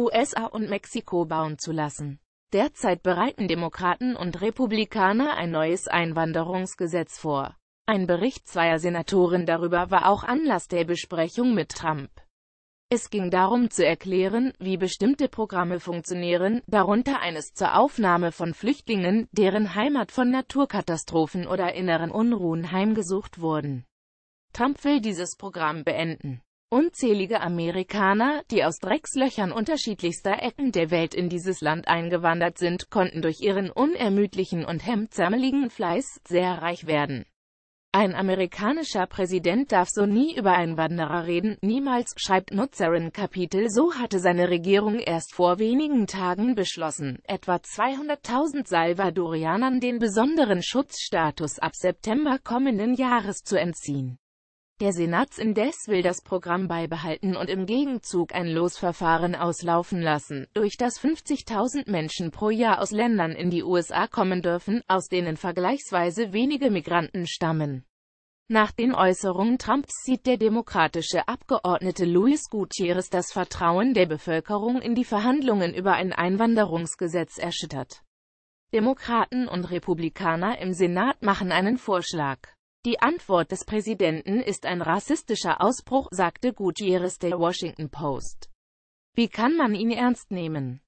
USA und Mexiko bauen zu lassen. Derzeit bereiten Demokraten und Republikaner ein neues Einwanderungsgesetz vor. Ein Bericht zweier Senatoren darüber war auch Anlass der Besprechung mit Trump. Es ging darum zu erklären, wie bestimmte Programme funktionieren, darunter eines zur Aufnahme von Flüchtlingen, deren Heimat von Naturkatastrophen oder inneren Unruhen heimgesucht wurden. Trump will dieses Programm beenden. Unzählige Amerikaner, die aus Dreckslöchern unterschiedlichster Ecken der Welt in dieses Land eingewandert sind, konnten durch ihren unermüdlichen und hemdsärmeligen Fleiß sehr reich werden. Ein amerikanischer Präsident darf so nie über Einwanderer reden, niemals, schreibt Nutzerin Kapitel. So hatte seine Regierung erst vor wenigen Tagen beschlossen, etwa 200.000 Salvadorianern den besonderen Schutzstatus ab September kommenden Jahres zu entziehen. Der Senats indes will das Programm beibehalten und im Gegenzug ein Losverfahren auslaufen lassen, durch das 50.000 Menschen pro Jahr aus Ländern in die USA kommen dürfen, aus denen vergleichsweise wenige Migranten stammen. Nach den Äußerungen Trumps sieht der demokratische Abgeordnete Luis Gutierrez das Vertrauen der Bevölkerung in die Verhandlungen über ein Einwanderungsgesetz erschüttert. Demokraten und Republikaner im Senat machen einen Vorschlag. Die Antwort des Präsidenten ist ein rassistischer Ausbruch, sagte Gutierrez der Washington Post. Wie kann man ihn ernst nehmen?